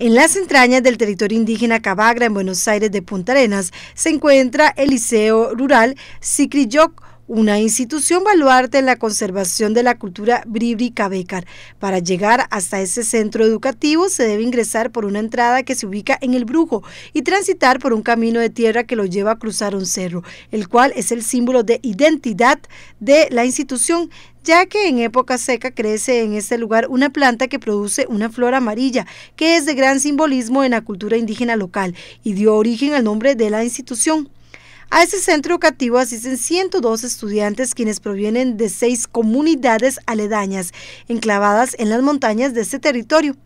En las entrañas del territorio indígena Cabagra, en Buenos Aires de Punta Arenas, se encuentra el Liceo Rural Sicriyoc una institución baluarte en la conservación de la cultura bríbrica Becar. Para llegar hasta ese centro educativo se debe ingresar por una entrada que se ubica en el Brujo y transitar por un camino de tierra que lo lleva a cruzar un cerro, el cual es el símbolo de identidad de la institución, ya que en época seca crece en este lugar una planta que produce una flor amarilla, que es de gran simbolismo en la cultura indígena local y dio origen al nombre de la institución. A ese centro educativo asisten 102 estudiantes quienes provienen de seis comunidades aledañas, enclavadas en las montañas de este territorio.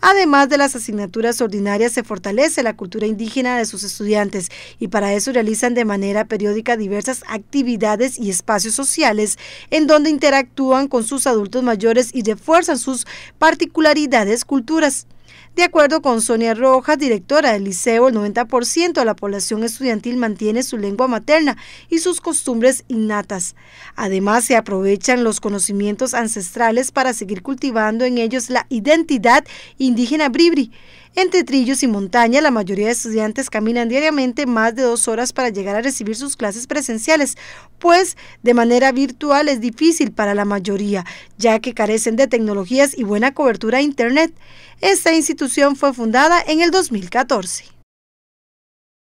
Además de las asignaturas ordinarias, se fortalece la cultura indígena de sus estudiantes y para eso realizan de manera periódica diversas actividades y espacios sociales en donde interactúan con sus adultos mayores y refuerzan sus particularidades culturales. De acuerdo con Sonia Rojas, directora del liceo, el 90% de la población estudiantil mantiene su lengua materna y sus costumbres innatas. Además, se aprovechan los conocimientos ancestrales para seguir cultivando en ellos la identidad indígena bribri. Entre trillos y montaña, la mayoría de estudiantes caminan diariamente más de dos horas para llegar a recibir sus clases presenciales, pues de manera virtual es difícil para la mayoría, ya que carecen de tecnologías y buena cobertura a Internet. Esta institución fue fundada en el 2014.